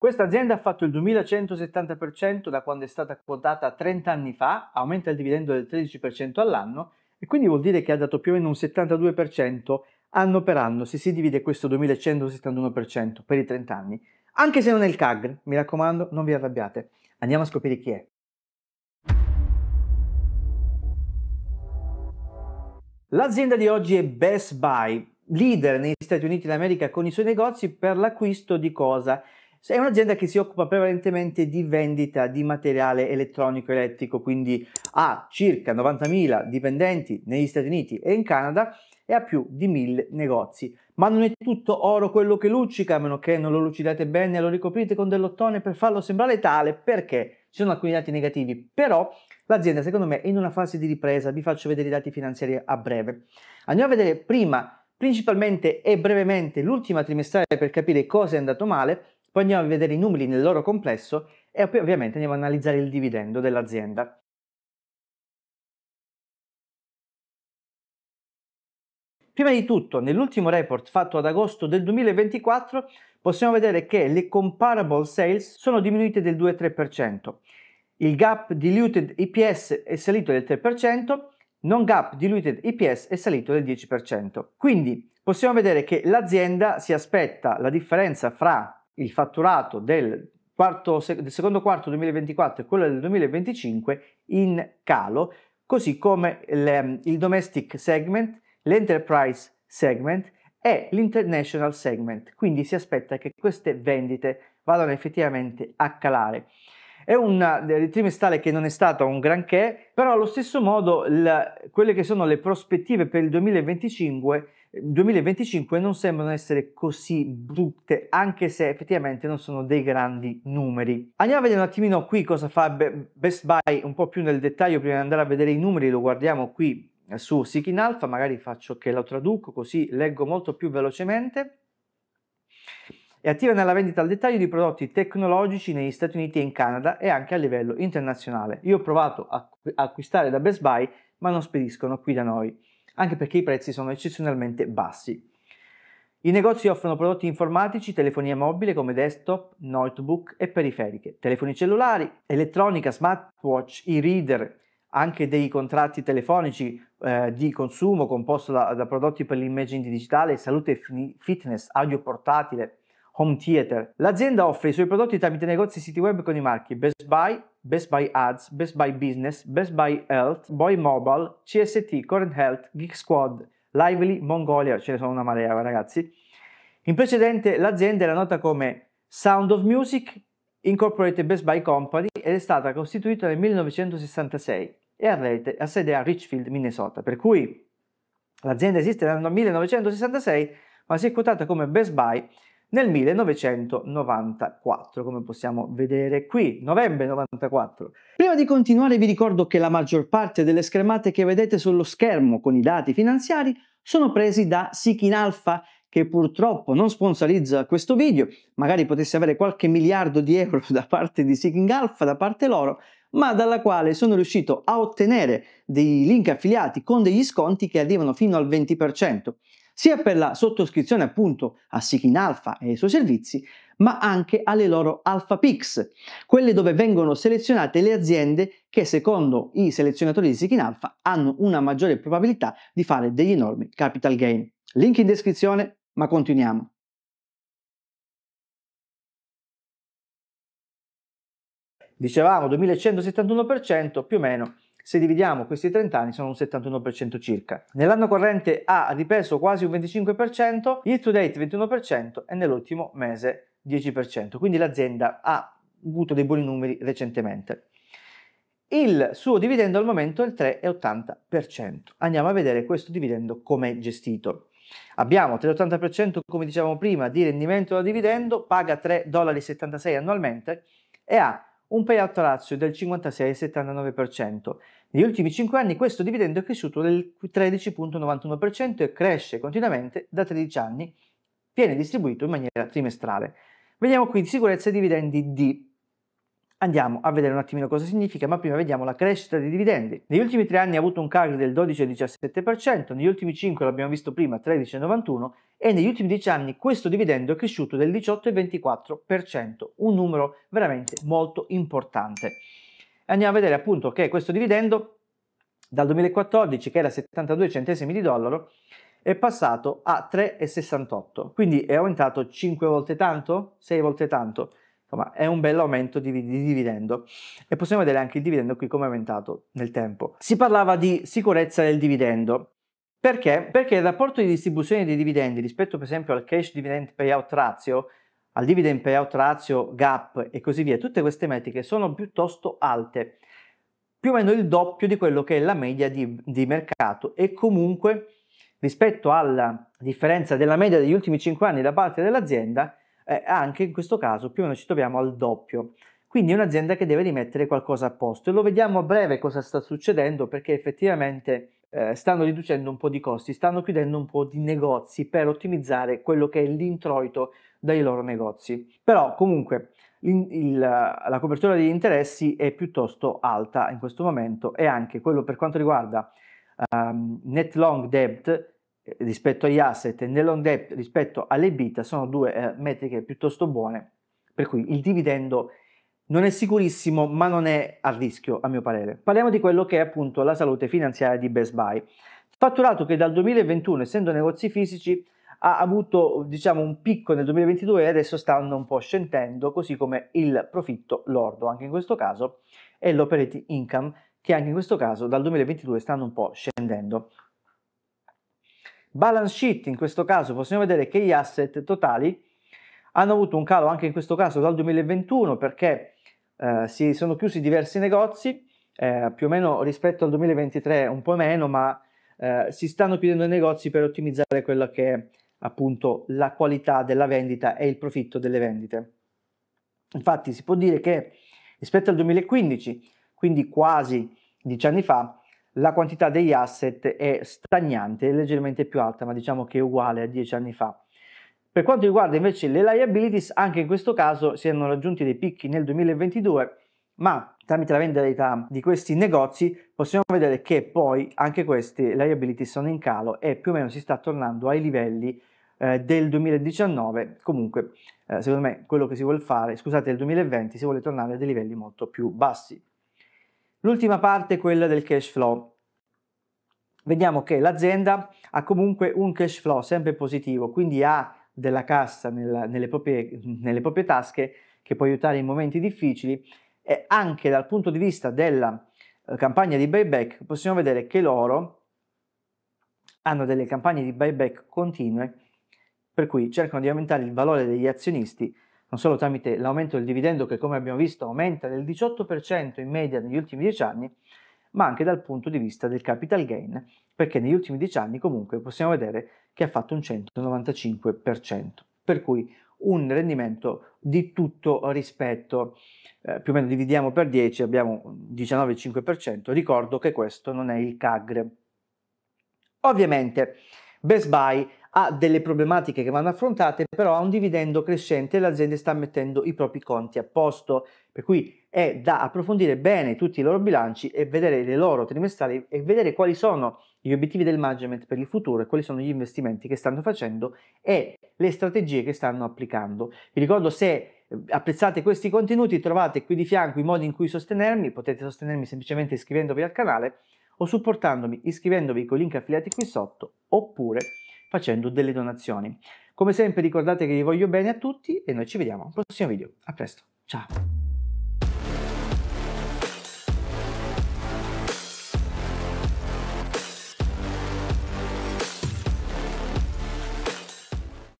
Questa azienda ha fatto il 2170% da quando è stata quotata 30 anni fa, aumenta il dividendo del 13% all'anno e quindi vuol dire che ha dato più o meno un 72% anno per anno se si divide questo 2171% per i 30 anni. Anche se non è il CAGR, mi raccomando, non vi arrabbiate. Andiamo a scoprire chi è. L'azienda di oggi è Best Buy, leader negli Stati Uniti d'America con i suoi negozi per l'acquisto di cosa? È un'azienda che si occupa prevalentemente di vendita di materiale elettronico elettrico, quindi ha circa 90.000 dipendenti negli Stati Uniti e in Canada e ha più di 1.000 negozi. Ma non è tutto oro quello che luccica, a meno che non lo lucidate bene e lo ricoprite con dell'ottone per farlo sembrare tale, perché ci sono alcuni dati negativi, però l'azienda secondo me è in una fase di ripresa, vi faccio vedere i dati finanziari a breve. Andiamo a vedere prima, principalmente e brevemente, l'ultima trimestrale per capire cosa è andato male, poi andiamo a vedere i numeri nel loro complesso e poi ovviamente andiamo a analizzare il dividendo dell'azienda. Prima di tutto, nell'ultimo report fatto ad agosto del 2024, possiamo vedere che le comparable sales sono diminuite del 2-3%, il gap diluted EPS è salito del 3%, non gap diluted EPS è salito del 10%. Quindi possiamo vedere che l'azienda si aspetta la differenza fra il fatturato del, quarto, del secondo quarto 2024 e quello del 2025 in calo, così come il, il domestic segment, l'enterprise segment e l'international segment. Quindi si aspetta che queste vendite vadano effettivamente a calare. È un eh, trimestrale che non è stato un granché, però allo stesso modo il, quelle che sono le prospettive per il 2025 2025 non sembrano essere così brutte, anche se effettivamente non sono dei grandi numeri. Andiamo a vedere un attimino qui cosa fa Best Buy un po' più nel dettaglio prima di andare a vedere i numeri, lo guardiamo qui eh, su Seeking Alpha, magari faccio che lo traduco così leggo molto più velocemente. È attiva nella vendita al dettaglio di prodotti tecnologici negli Stati Uniti e in Canada e anche a livello internazionale. Io ho provato a acquistare da Best Buy, ma non spediscono qui da noi anche perché i prezzi sono eccezionalmente bassi. I negozi offrono prodotti informatici, telefonia mobile come desktop, notebook e periferiche, telefoni cellulari, elettronica, smartwatch, e-reader, anche dei contratti telefonici eh, di consumo composto da, da prodotti per l'immagine digitale, salute e fitness, audio portatile, home theater. L'azienda offre i suoi prodotti tramite negozi e siti web con i marchi Best Buy, Best Buy Ads, Best Buy Business, Best Buy Health, Boy Mobile, CST, Current Health, Geek Squad, Lively, Mongolia, ce ne sono una marea ragazzi. In precedente l'azienda era nota come Sound of Music Incorporated Best Buy Company ed è stata costituita nel 1966 e ha, sede a Richfield, Minnesota, per cui l'azienda esiste dal 1966 ma si è quotata come Best Buy nel 1994, come possiamo vedere qui, novembre 94. Prima di continuare vi ricordo che la maggior parte delle schermate che vedete sullo schermo con i dati finanziari sono presi da Seeking Alpha, che purtroppo non sponsorizza questo video, magari potessi avere qualche miliardo di euro da parte di Seeking Alpha, da parte loro, ma dalla quale sono riuscito a ottenere dei link affiliati con degli sconti che arrivano fino al 20% sia per la sottoscrizione appunto a Sikin Alpha e ai suoi servizi, ma anche alle loro Alpha Picks, quelle dove vengono selezionate le aziende che secondo i selezionatori di Sikin Alpha hanno una maggiore probabilità di fare degli enormi capital gain. Link in descrizione, ma continuiamo. Dicevamo 2171% più o meno se dividiamo questi 30 anni sono un 71% circa. Nell'anno corrente ha ripreso quasi un 25%, year to date 21% e nell'ultimo mese 10%. Quindi l'azienda ha avuto dei buoni numeri recentemente. Il suo dividendo al momento è il 3,80%. Andiamo a vedere questo dividendo come è gestito. Abbiamo 3,80% come dicevamo prima di rendimento da dividendo, paga 3,76 dollari annualmente e ha un payout ratio del 56,79%. Negli ultimi 5 anni questo dividendo è cresciuto del 13.91% e cresce continuamente da 13 anni, viene distribuito in maniera trimestrale. Vediamo qui di sicurezza i dividendi D. Andiamo a vedere un attimino cosa significa, ma prima vediamo la crescita dei dividendi. Negli ultimi 3 anni ha avuto un CAGR del 12,17%, negli ultimi 5 l'abbiamo visto prima 13,91% e negli ultimi 10 anni questo dividendo è cresciuto del 18,24%, un numero veramente molto importante andiamo a vedere appunto che questo dividendo dal 2014, che era 72 centesimi di dollaro, è passato a 3,68, quindi è aumentato 5 volte tanto, 6 volte tanto, insomma è un bel aumento di, di, dividendo e possiamo vedere anche il dividendo qui come è aumentato nel tempo. Si parlava di sicurezza del dividendo, perché? Perché il rapporto di distribuzione dei dividendi rispetto per esempio al cash dividend payout ratio al dividend payout ratio, gap e così via, tutte queste metriche sono piuttosto alte, più o meno il doppio di quello che è la media di, di mercato e comunque rispetto alla differenza della media degli ultimi 5 anni da parte dell'azienda, eh, anche in questo caso più o meno ci troviamo al doppio. Quindi è un'azienda che deve rimettere qualcosa a posto e lo vediamo a breve cosa sta succedendo perché effettivamente eh, stanno riducendo un po' di costi, stanno chiudendo un po' di negozi per ottimizzare quello che è l'introito dai loro negozi. Però comunque il, la copertura degli interessi è piuttosto alta in questo momento e anche quello per quanto riguarda um, net long debt eh, rispetto agli asset e net long debt rispetto alle bita sono due eh, metriche piuttosto buone per cui il dividendo non è sicurissimo ma non è a rischio a mio parere. Parliamo di quello che è appunto la salute finanziaria di Best Buy. Fatturato che dal 2021 essendo negozi fisici ha avuto diciamo, un picco nel 2022 e adesso stanno un po' scendendo, così come il profitto lordo, anche in questo caso, e l'operating income, che anche in questo caso dal 2022 stanno un po' scendendo. Balance sheet, in questo caso possiamo vedere che gli asset totali hanno avuto un calo anche in questo caso dal 2021 perché eh, si sono chiusi diversi negozi, eh, più o meno rispetto al 2023 un po' meno, ma eh, si stanno chiudendo i negozi per ottimizzare quello che è appunto la qualità della vendita e il profitto delle vendite. Infatti si può dire che rispetto al 2015, quindi quasi dieci anni fa, la quantità degli asset è stagnante, è leggermente più alta, ma diciamo che è uguale a dieci anni fa. Per quanto riguarda invece le liabilities, anche in questo caso si erano raggiunti dei picchi nel 2022, ma tramite la vendita di questi negozi possiamo vedere che poi anche queste liabilities sono in calo e più o meno si sta tornando ai livelli eh, del 2019, comunque eh, secondo me quello che si vuole fare, scusate, del 2020 si vuole tornare a dei livelli molto più bassi. L'ultima parte è quella del cash flow. Vediamo che l'azienda ha comunque un cash flow sempre positivo, quindi ha della cassa nella, nelle, proprie, nelle proprie tasche che può aiutare in momenti difficili e anche dal punto di vista della eh, campagna di buyback possiamo vedere che loro hanno delle campagne di buyback continue per cui cercano di aumentare il valore degli azionisti non solo tramite l'aumento del dividendo che come abbiamo visto aumenta del 18% in media negli ultimi 10 anni, ma anche dal punto di vista del capital gain, perché negli ultimi 10 anni comunque possiamo vedere che ha fatto un 195%, per cui un rendimento di tutto rispetto, eh, più o meno dividiamo per 10, abbiamo un 19,5%, ricordo che questo non è il CAGRE. Ovviamente Best Buy ha delle problematiche che vanno affrontate, però ha un dividendo crescente e l'azienda sta mettendo i propri conti a posto, per cui è da approfondire bene tutti i loro bilanci e vedere le loro trimestrali e vedere quali sono gli obiettivi del management per il futuro e quali sono gli investimenti che stanno facendo e le strategie che stanno applicando. Vi ricordo se eh, apprezzate questi contenuti trovate qui di fianco i modi in cui sostenermi, potete sostenermi semplicemente iscrivendovi al canale o supportandomi iscrivendovi con i link affiliati qui sotto oppure facendo delle donazioni. Come sempre ricordate che vi voglio bene a tutti e noi ci vediamo al prossimo video. A presto, ciao!